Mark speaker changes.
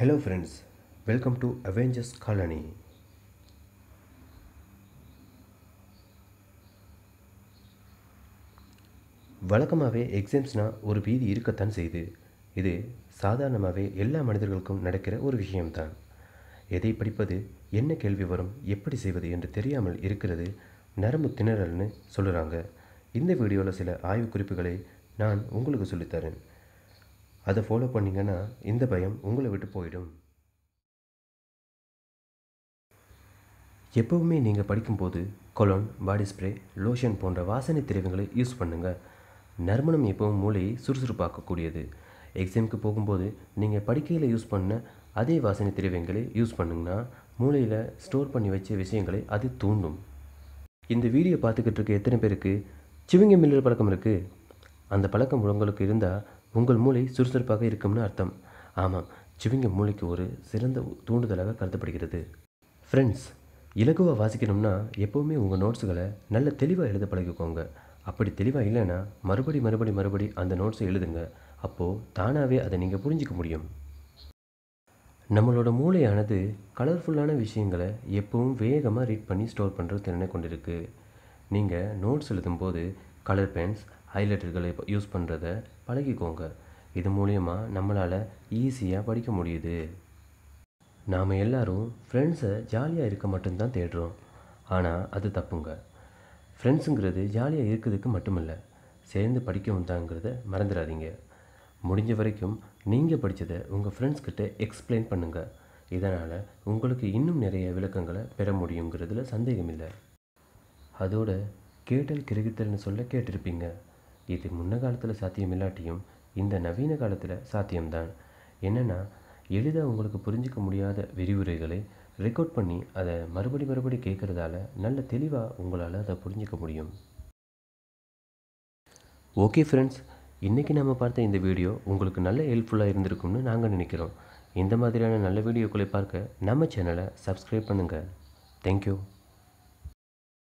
Speaker 1: hello friends welcome to Avengers colony வழக்கமாகவே எக்ஸாம்ஸ்னால் ஒரு பீதி இருக்கத்தான் செய்து இது சாதாரணமாகவே எல்லா மனிதர்களுக்கும் நடக்கிற ஒரு விஷயம்தான் எதை படிப்பது என்ன கேள்வி வரும் எப்படி செய்வது என்று தெரியாமல் இருக்கிறது நரம்பு திணறல்னு சொல்லுறாங்க இந்த வீடியோவில் சில ஆய்வு குறிப்புகளை நான் உங்களுக்கு சொல்லித்தரேன் அதை ஃபாலோ பண்ணிங்கன்னா இந்த பயம் உங்களை விட்டு போயிடும் எப்போவுமே நீங்கள் படிக்கும்போது கொலோன் பாடி ஸ்ப்ரே லோஷன் போன்ற வாசனை திரவியங்களை யூஸ் பண்ணுங்கள் நறுமணம் எப்பவும் மூளையை சுறுசுறுப்பாக்கக்கூடியது எக்ஸாமுக்கு போகும்போது நீங்கள் படிக்கையில் யூஸ் பண்ண அதே வாசனை திரவியங்களை யூஸ் பண்ணுங்கன்னா மூளையில் ஸ்டோர் பண்ணி வச்ச விஷயங்களை அது தூண்டும் இந்த வீடியோ பார்த்துக்கிட்டு இருக்க எத்தனை பேருக்கு சிவிங்க மில்லர் பழக்கம் இருக்குது அந்த பழக்கம் உங்களுக்கு இருந்தால் உங்கள் மூளை சுறுசுறுப்பாக இருக்கும்னு அர்த்தம் ஆமாம் சிவிங்க மூளைக்கு ஒரு சிறந்த தூண்டுதலாக கருதப்படுகிறது ஃப்ரெண்ட்ஸ் இலகுவாக வாசிக்கணும்னா எப்போவுமே உங்கள் நோட்ஸுகளை நல்ல தெளிவாக எழுத பழகிக்கோங்க அப்படி தெளிவாக இல்லைன்னா மறுபடி மறுபடி மறுபடி அந்த நோட்ஸை எழுதுங்க அப்போது தானாகவே அதை நீங்கள் புரிஞ்சிக்க முடியும் நம்மளோட மூளையானது கலர்ஃபுல்லான விஷயங்களை எப்பவும் வேகமாக ரீட் பண்ணி ஸ்டோர் பண்ணுற திறனை கொண்டிருக்கு நீங்கள் நோட்ஸ் எழுதும்போது கலர் பென்ஸ் ஹைலைட்டர்களை யூஸ் பண்ணுறத பழகிக்கோங்க இது மூலயமா நம்மளால் ஈஸியாக படிக்க முடியுது நாம் எல்லோரும் ஃப்ரெண்ட்ஸை ஜாலியாக இருக்க மட்டும்தான் தேடுறோம் ஆனால் அது தப்புங்க ஃப்ரெண்ட்ஸுங்கிறது ஜாலியாக இருக்கிறதுக்கு மட்டுமில்லை சேர்ந்து படிக்கவும் தாங்கிறத மறந்துடாதீங்க முடிஞ்ச வரைக்கும் நீங்கள் படித்ததை உங்கள் ஃப்ரெண்ட்ஸ்கிட்ட எக்ஸ்பிளைன் பண்ணுங்கள் இதனால் உங்களுக்கு இன்னும் நிறைய விளக்கங்களை பெற முடியுங்கிறதுல சந்தேகம் இல்லை அதோட கேட்டல் கிரகித்தல்னு சொல்ல கேட்டிருப்பீங்க இது முன்ன காலத்தில் சாத்தியம் இல்லாட்டியும் இந்த நவீன காலத்தில் சாத்தியம்தான் என்னென்னா எளிதாக உங்களுக்கு புரிஞ்சிக்க முடியாத விரிவுரைகளை ரெக்கார்ட் பண்ணி அதை மறுபடி மறுபடி கேட்குறதால நல்ல தெளிவாக உங்களால் அதை புரிஞ்சிக்க முடியும் ஓகே ஃப்ரெண்ட்ஸ் இன்றைக்கி நம்ம பார்த்த இந்த வீடியோ உங்களுக்கு நல்ல ஹெல்ப்ஃபுல்லாக இருந்திருக்கும்னு நாங்கள் நினைக்கிறோம் இந்த மாதிரியான நல்ல வீடியோக்களை பார்க்க நம்ம சேனலை சப்ஸ்கிரைப் பண்ணுங்கள் தேங்க்யூ